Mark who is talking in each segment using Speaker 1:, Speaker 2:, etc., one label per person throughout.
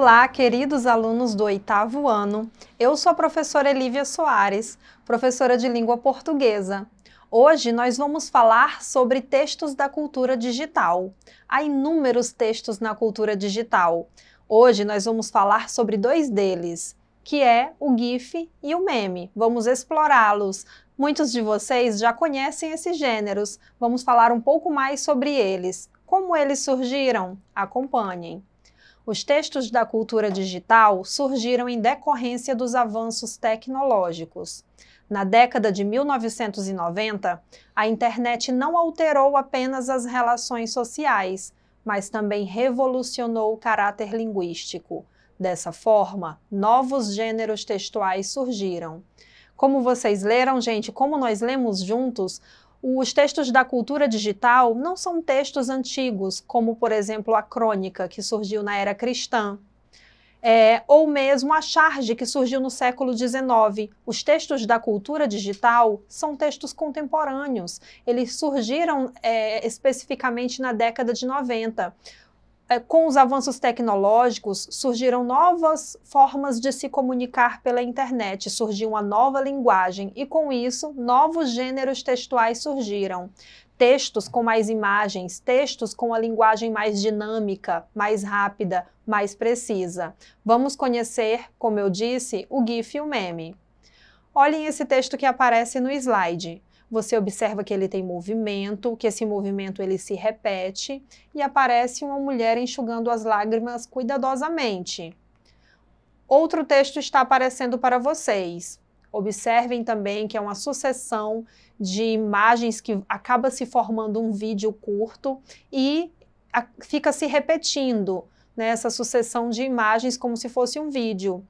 Speaker 1: Olá, queridos alunos do oitavo ano. Eu sou a professora Elívia Soares, professora de língua portuguesa. Hoje nós vamos falar sobre textos da cultura digital. Há inúmeros textos na cultura digital. Hoje nós vamos falar sobre dois deles, que é o GIF e o meme. Vamos explorá-los. Muitos de vocês já conhecem esses gêneros. Vamos falar um pouco mais sobre eles. Como eles surgiram? Acompanhem. Os textos da cultura digital surgiram em decorrência dos avanços tecnológicos. Na década de 1990, a internet não alterou apenas as relações sociais, mas também revolucionou o caráter linguístico. Dessa forma, novos gêneros textuais surgiram. Como vocês leram, gente, como nós lemos juntos, os textos da cultura digital não são textos antigos, como, por exemplo, a crônica, que surgiu na era cristã, é, ou mesmo a charge, que surgiu no século XIX. Os textos da cultura digital são textos contemporâneos, eles surgiram é, especificamente na década de 90. É, com os avanços tecnológicos, surgiram novas formas de se comunicar pela internet, surgiu uma nova linguagem e, com isso, novos gêneros textuais surgiram. Textos com mais imagens, textos com a linguagem mais dinâmica, mais rápida, mais precisa. Vamos conhecer, como eu disse, o GIF e o meme. Olhem esse texto que aparece no slide você observa que ele tem movimento, que esse movimento ele se repete e aparece uma mulher enxugando as lágrimas cuidadosamente. Outro texto está aparecendo para vocês. Observem também que é uma sucessão de imagens que acaba se formando um vídeo curto e fica se repetindo nessa né, sucessão de imagens como se fosse um vídeo.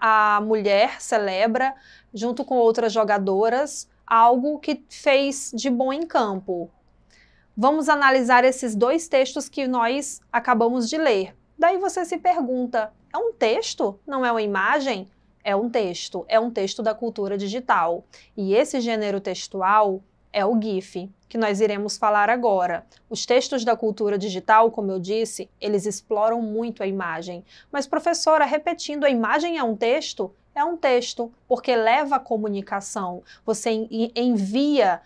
Speaker 1: A, a mulher celebra junto com outras jogadoras algo que fez de bom em campo. Vamos analisar esses dois textos que nós acabamos de ler. Daí você se pergunta: é um texto? Não é uma imagem? É um texto, é um texto da cultura digital. E esse gênero textual é o GIF, que nós iremos falar agora. Os textos da cultura digital, como eu disse, eles exploram muito a imagem. Mas, professora, repetindo, a imagem é um texto? é um texto, porque leva a comunicação. Você envia,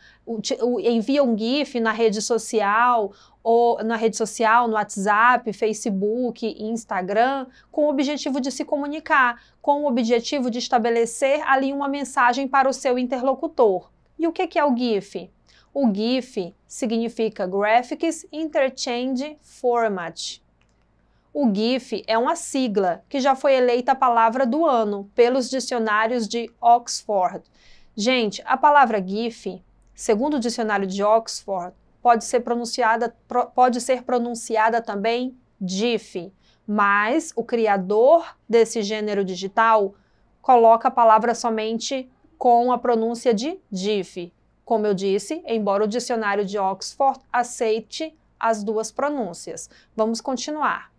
Speaker 1: envia um GIF na rede social, ou na rede social, no WhatsApp, Facebook, Instagram, com o objetivo de se comunicar, com o objetivo de estabelecer ali uma mensagem para o seu interlocutor. E o que é o GIF? O GIF significa Graphics Interchange Format. O GIF é uma sigla que já foi eleita a palavra do ano pelos dicionários de Oxford. Gente, a palavra GIF, segundo o dicionário de Oxford, pode ser pronunciada, pode ser pronunciada também GIF, mas o criador desse gênero digital coloca a palavra somente com a pronúncia de GIF. Como eu disse, embora o dicionário de Oxford aceite as duas pronúncias. Vamos continuar.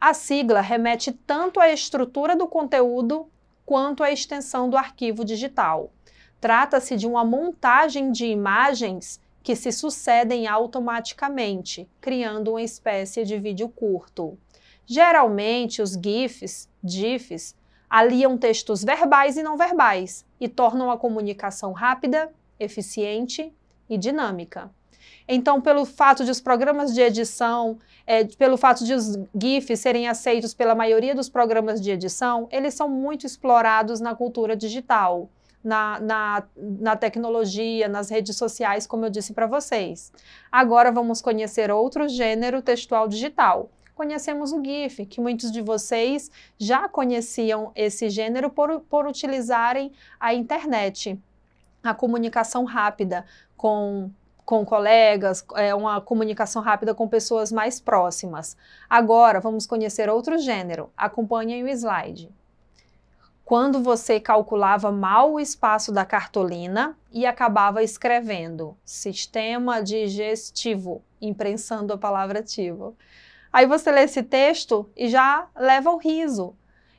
Speaker 1: A sigla remete tanto à estrutura do conteúdo quanto à extensão do arquivo digital. Trata-se de uma montagem de imagens que se sucedem automaticamente, criando uma espécie de vídeo curto. Geralmente, os GIFs, DIFs, aliam textos verbais e não verbais e tornam a comunicação rápida, eficiente e dinâmica. Então, pelo fato de os programas de edição, é, pelo fato de os GIFs serem aceitos pela maioria dos programas de edição, eles são muito explorados na cultura digital. Na, na, na, tecnologia, nas redes sociais, como eu disse para vocês. Agora vamos conhecer outro gênero textual digital. Conhecemos o GIF, que muitos de vocês já conheciam esse gênero por, por utilizarem a internet, a comunicação rápida com com colegas, é, uma comunicação rápida com pessoas mais próximas. Agora vamos conhecer outro gênero. Acompanhem o slide. Quando você calculava mal o espaço da cartolina e acabava escrevendo sistema digestivo, imprensando a palavra ativo. Aí você lê esse texto e já leva o riso,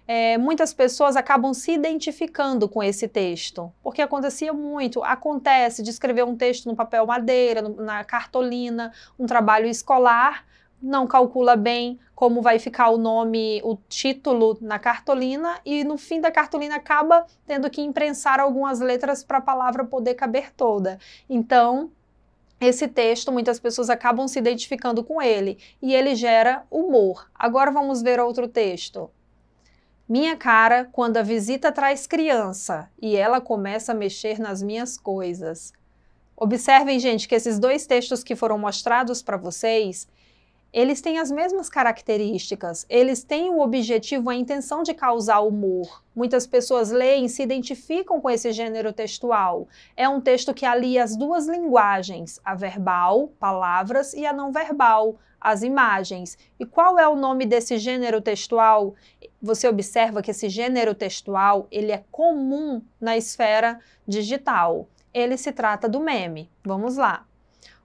Speaker 1: é, muitas pessoas acabam se identificando com esse texto, porque acontecia muito, acontece de escrever um texto no papel madeira, no, na cartolina, um trabalho escolar, não calcula bem como vai ficar o nome, o título na cartolina e no fim da cartolina acaba tendo que imprensar algumas letras para a palavra poder caber toda. Então, esse texto, muitas pessoas acabam se identificando com ele e ele gera humor. Agora vamos ver outro texto. Minha cara quando a visita traz criança e ela começa a mexer nas minhas coisas. Observem, gente, que esses dois textos que foram mostrados para vocês, eles têm as mesmas características. Eles têm o objetivo, a intenção de causar humor. Muitas pessoas leem e se identificam com esse gênero textual. É um texto que alia as duas linguagens, a verbal, palavras, e a não verbal, as imagens. E qual é o nome desse gênero textual? você observa que esse gênero textual ele é comum na esfera digital. Ele se trata do meme. Vamos lá.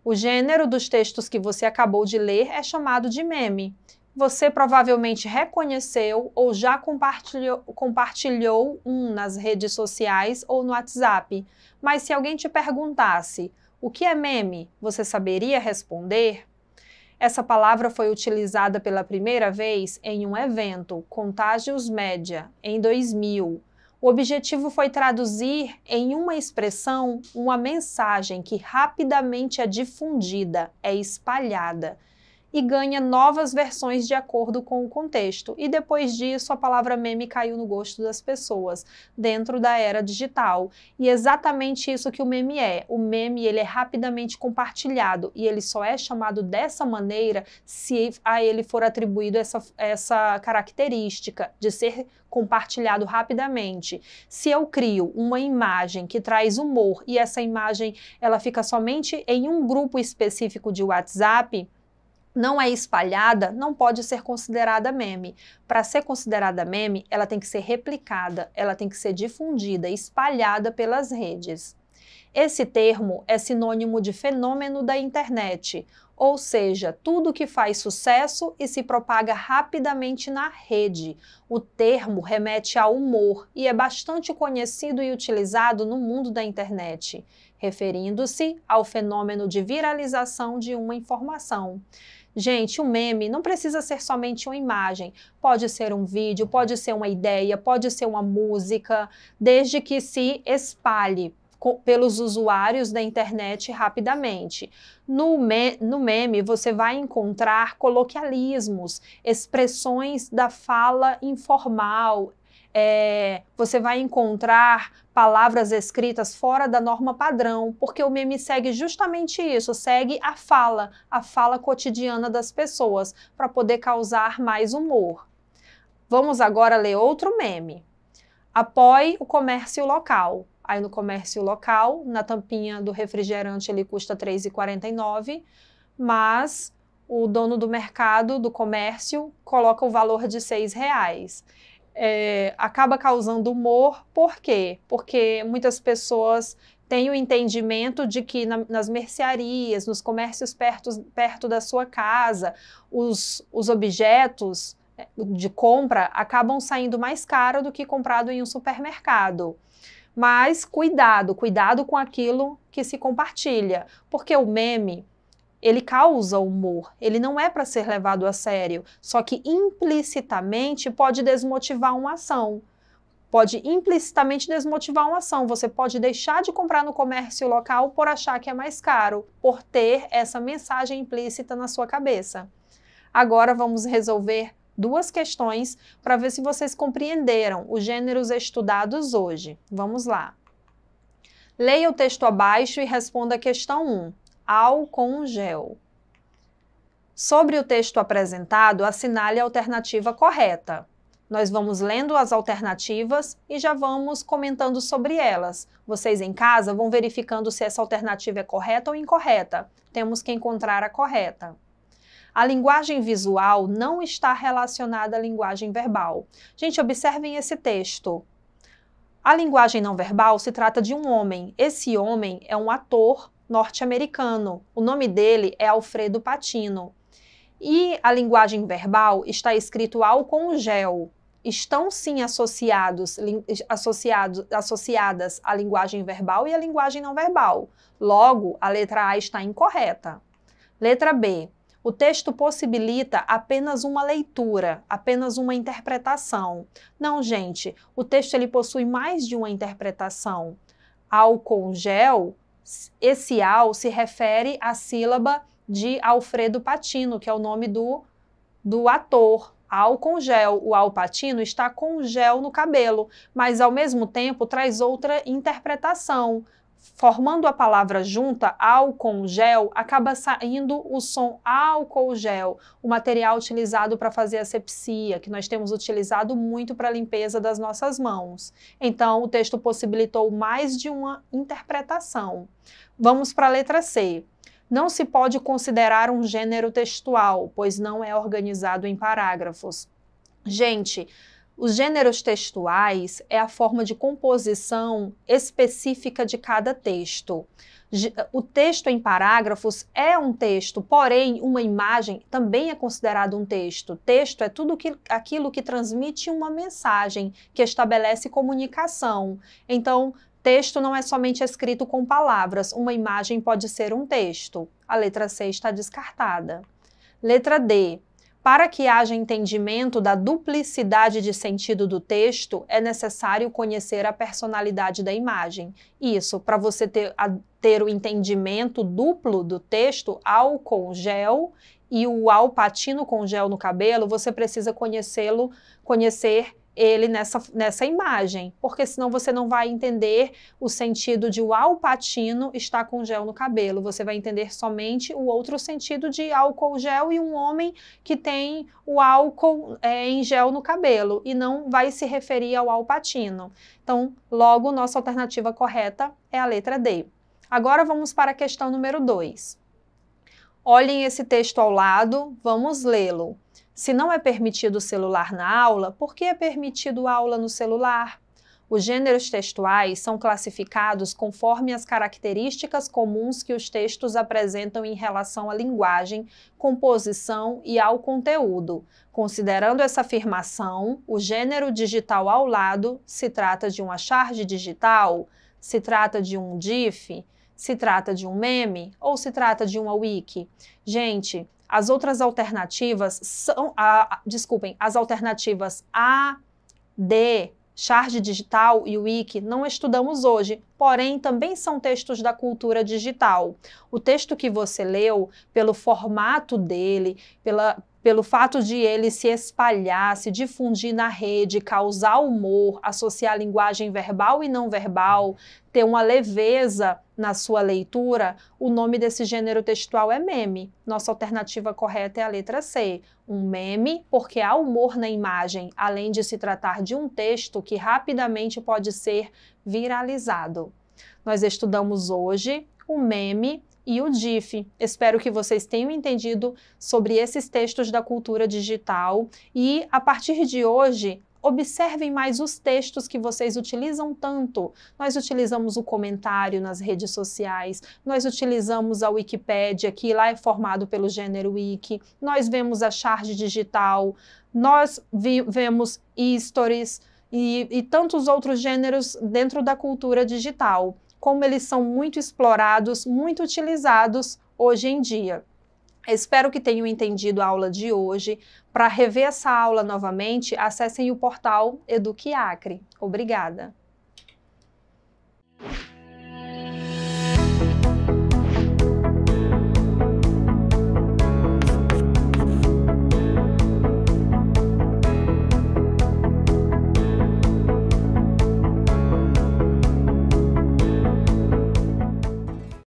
Speaker 1: O gênero dos textos que você acabou de ler é chamado de meme. Você provavelmente reconheceu ou já compartilhou, compartilhou um nas redes sociais ou no WhatsApp. Mas se alguém te perguntasse o que é meme, você saberia responder? Essa palavra foi utilizada pela primeira vez em um evento, Contágios Média, em 2000. O objetivo foi traduzir em uma expressão uma mensagem que rapidamente é difundida, é espalhada e ganha novas versões de acordo com o contexto. E depois disso, a palavra meme caiu no gosto das pessoas, dentro da era digital. E é exatamente isso que o meme é. O meme ele é rapidamente compartilhado e ele só é chamado dessa maneira se a ele for atribuído essa, essa característica de ser compartilhado rapidamente. Se eu crio uma imagem que traz humor e essa imagem ela fica somente em um grupo específico de WhatsApp, não é espalhada, não pode ser considerada meme. Para ser considerada meme, ela tem que ser replicada, ela tem que ser difundida, espalhada pelas redes. Esse termo é sinônimo de fenômeno da internet, ou seja, tudo que faz sucesso e se propaga rapidamente na rede. O termo remete ao humor e é bastante conhecido e utilizado no mundo da internet, referindo-se ao fenômeno de viralização de uma informação. Gente, um meme não precisa ser somente uma imagem. Pode ser um vídeo, pode ser uma ideia, pode ser uma música, desde que se espalhe pelos usuários da internet rapidamente. No, me no, meme, você vai encontrar coloquialismos, expressões da fala informal, é, você vai encontrar palavras escritas fora da norma padrão, porque o meme segue justamente isso, segue a fala, a fala cotidiana das pessoas, para poder causar mais humor. Vamos agora ler outro meme. Apoie o comércio local. Aí no comércio local, na tampinha do refrigerante ele custa R$ 3,49, mas o dono do mercado, do comércio, coloca o valor de R$ 6,00 é, acaba causando humor. Por quê? Porque muitas pessoas têm o entendimento de que na, nas mercearias, nos comércios perto, perto da sua casa, os, os objetos é, de compra acabam saindo mais caro do que comprado em um supermercado. Mas cuidado, cuidado com aquilo que se compartilha, porque o meme ele causa humor, ele não é para ser levado a sério, só que implicitamente pode desmotivar uma ação. Pode implicitamente desmotivar uma ação. Você pode deixar de comprar no comércio local por achar que é mais caro, por ter essa mensagem implícita na sua cabeça. Agora vamos resolver duas questões para ver se vocês compreenderam os gêneros estudados hoje. Vamos lá. Leia o texto abaixo e responda a questão 1 ao gel. Sobre o texto apresentado, assinale a alternativa correta. Nós vamos lendo as alternativas e já vamos comentando sobre elas. Vocês em casa vão verificando se essa alternativa é correta ou incorreta. Temos que encontrar a correta. A linguagem visual não está relacionada à linguagem verbal. Gente, observem esse texto. A linguagem não verbal se trata de um homem. Esse homem é um ator norte-americano. O nome dele é Alfredo Patino. E a linguagem verbal está escrito álcool gel. Estão sim associados, associados, associadas a linguagem verbal e a linguagem não verbal. Logo, a letra A está incorreta. Letra B. O texto possibilita apenas uma leitura, apenas uma interpretação. Não, gente, o texto ele possui mais de uma interpretação. Álcool gel esse al se refere à sílaba de Alfredo Patino, que é o nome do, do ator. Al com gel. O Al Patino está com gel no cabelo, mas ao mesmo tempo traz outra interpretação formando a palavra junta, álcool gel, acaba saindo o som álcool gel, o material utilizado para fazer asepsia, que nós temos utilizado muito para a limpeza das nossas mãos. Então, o texto possibilitou mais de uma interpretação. Vamos para a letra C. Não se pode considerar um gênero textual, pois não é organizado em parágrafos. Gente, os gêneros textuais é a forma de composição específica de cada texto. O texto em parágrafos é um texto, porém, uma imagem também é considerado um texto. Texto é tudo que, aquilo que transmite uma mensagem, que estabelece comunicação. Então, texto não é somente escrito com palavras, uma imagem pode ser um texto. A letra C está descartada. Letra D. Para que haja entendimento da duplicidade de sentido do texto, é necessário conhecer a personalidade da imagem. Isso, para você ter, a, ter o entendimento duplo do texto, álcool gel e o alpatino com gel no cabelo, você precisa conhecê-lo, conhecer ele nessa, nessa imagem, porque senão você não vai entender o sentido de o alpatino estar está com gel no cabelo. Você vai entender somente o outro sentido de álcool gel e um homem que tem o álcool é, em gel no cabelo e não vai se referir ao alpatino Então, logo, nossa alternativa correta é a letra D. Agora vamos para a questão número 2. Olhem esse texto ao lado, vamos lê-lo. Se não é permitido o celular na aula, por que é permitido aula no celular? Os gêneros textuais são classificados conforme as características comuns que os textos apresentam em relação à linguagem, composição e ao conteúdo. Considerando essa afirmação, o gênero digital ao lado se trata de uma charge digital, se trata de um diff, se trata de um meme ou se trata de uma wiki. Gente, as outras alternativas são, ah, desculpem, as alternativas A, D, Charge Digital e Wiki não estudamos hoje, porém também são textos da cultura digital. O texto que você leu, pelo formato dele, pela, pelo fato de ele se espalhar, se difundir na rede, causar humor, associar linguagem verbal e não verbal, ter uma leveza na sua leitura, o nome desse gênero textual é meme. Nossa alternativa correta é a letra C. Um meme, porque há humor na imagem, além de se tratar de um texto que rapidamente pode ser viralizado. Nós estudamos hoje o meme e o DIF. Espero que vocês tenham entendido sobre esses textos da cultura digital e, a partir de hoje, observem mais os textos que vocês utilizam tanto. Nós utilizamos o comentário nas redes sociais, nós utilizamos a Wikipédia, que lá é formado pelo gênero wiki, nós vemos a charge digital, nós vemos stories e, e tantos outros gêneros dentro da cultura digital como eles são muito explorados, muito utilizados hoje em dia. Espero que tenham entendido a aula de hoje. Para rever essa aula novamente, acessem o portal Acre. Obrigada!